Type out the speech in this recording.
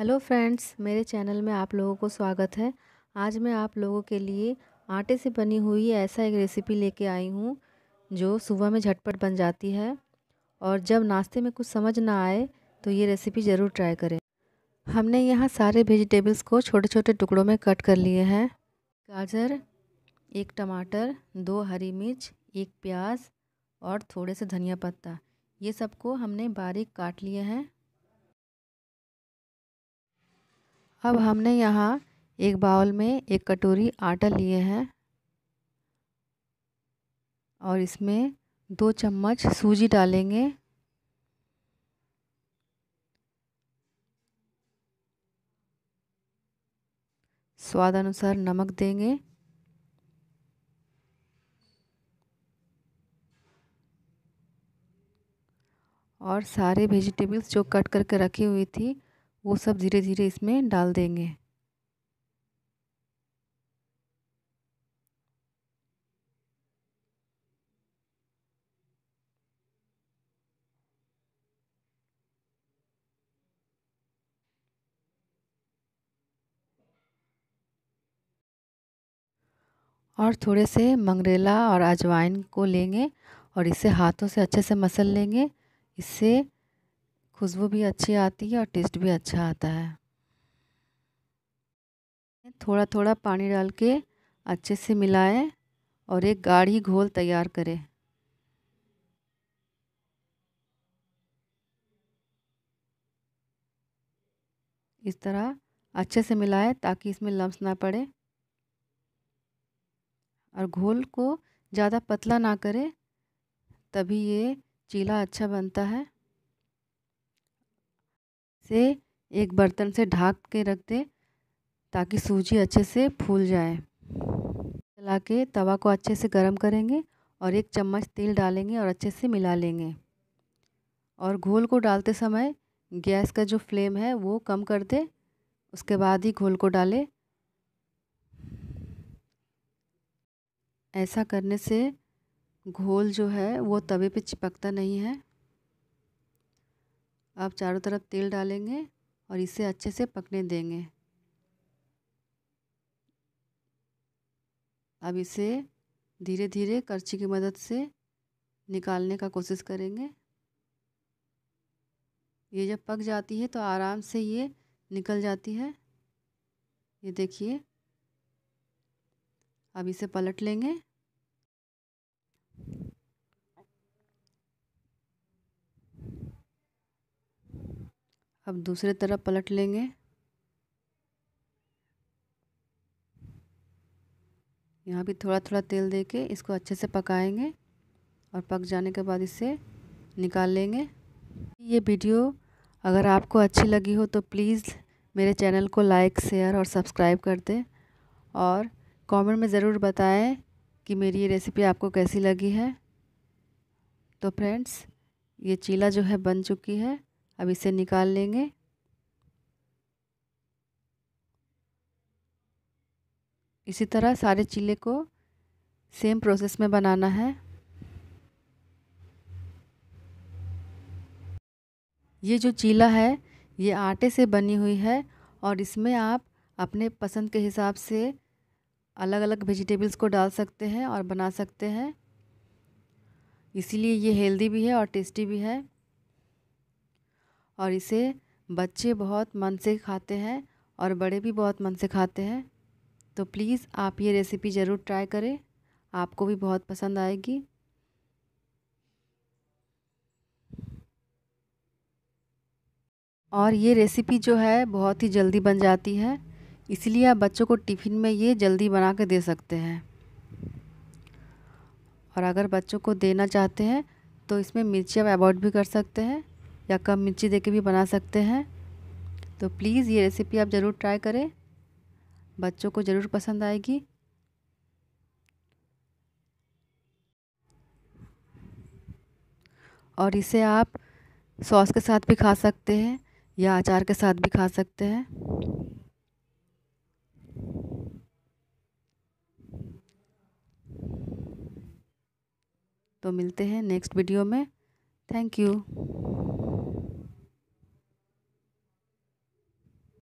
hello friends मेरे channel में आप लोगों को स्वागत है आज मैं आप लोगों के लिए आटे से बनी हुई ऐसा एक रेसिपी लेके आई हूँ जो सुबह में झटपट बन जाती है और जब नाश्ते में कुछ समझ ना आए तो ये रेसिपी ज़रूर ट्राई करें हमने यहाँ सारे वेजिटेबल्स को छोटे छोटे टुकड़ों में कट कर लिए हैं गाजर एक टमाटर दो हरी मिर्च एक प्याज और थोड़े से धनिया पत्ता ये सबको हमने बारीक काट लिए हैं अब हमने यहाँ एक बाउल में एक कटोरी आटा लिए हैं और इसमें दो चम्मच सूजी डालेंगे स्वाद अनुसार नमक देंगे और सारे वेजिटेबल्स जो कट करके रखी हुई थी वो सब धीरे धीरे इसमें डाल देंगे और थोड़े से मंगरेला और अजवाइन को लेंगे और इसे हाथों से अच्छे से मसल लेंगे इससे खुशबू भी अच्छी आती है और टेस्ट भी अच्छा आता है थोड़ा थोड़ा पानी डाल के अच्छे से मिलाएं और एक गाढ़ी घोल तैयार करें इस तरह अच्छे से मिलाएं ताकि इसमें लम्स ना पड़े और घोल को ज़्यादा पतला ना करें तभी ये चीला अच्छा बनता है इसे एक बर्तन से ढाक के रख दें ताकि सूजी अच्छे से फूल जाए चला के तवा को अच्छे से गर्म करेंगे और एक चम्मच तेल डालेंगे और अच्छे से मिला लेंगे और घोल को डालते समय गैस का जो फ्लेम है वो कम कर दे उसके बाद ही घोल को डालें ऐसा करने से घोल जो है वो तवे पे चिपकता नहीं है अब चारों तरफ तेल डालेंगे और इसे अच्छे से पकने देंगे अब इसे धीरे धीरे करछी की मदद से निकालने का कोशिश करेंगे ये जब पक जाती है तो आराम से ये निकल जाती है ये देखिए अब इसे पलट लेंगे अब दूसरे तरफ पलट लेंगे यहाँ भी थोड़ा थोड़ा तेल दे के इसको अच्छे से पकाएंगे और पक जाने के बाद इसे निकाल लेंगे ये वीडियो अगर आपको अच्छी लगी हो तो प्लीज़ मेरे चैनल को लाइक शेयर और सब्सक्राइब कर दें और कमेंट में ज़रूर बताएं कि मेरी ये रेसिपी आपको कैसी लगी है तो फ्रेंड्स ये चीला जो है बन चुकी है अब इसे निकाल लेंगे इसी तरह सारे चिल्ले को सेम प्रोसेस में बनाना है ये जो चीला है ये आटे से बनी हुई है और इसमें आप अपने पसंद के हिसाब से अलग अलग वेजिटेबल्स को डाल सकते हैं और बना सकते हैं इसीलिए ये हेल्दी भी है और टेस्टी भी है और इसे बच्चे बहुत मन से खाते हैं और बड़े भी बहुत मन से खाते हैं तो प्लीज़ आप ये रेसिपी ज़रूर ट्राई करें आपको भी बहुत पसंद आएगी और ये रेसिपी जो है बहुत ही जल्दी बन जाती है इसलिए आप बच्चों को टिफ़िन में ये जल्दी बना के दे सकते हैं और अगर बच्चों को देना चाहते हैं तो इसमें मिर्ची आप अवॉइड भी कर सकते हैं या कम मिर्ची दे के भी बना सकते हैं तो प्लीज़ ये रेसिपी आप ज़रूर ट्राई करें बच्चों को ज़रूर पसंद आएगी और इसे आप सॉस के साथ भी खा सकते हैं या अचार के साथ भी खा सकते हैं तो मिलते हैं नेक्स्ट वीडियो में थैंक यू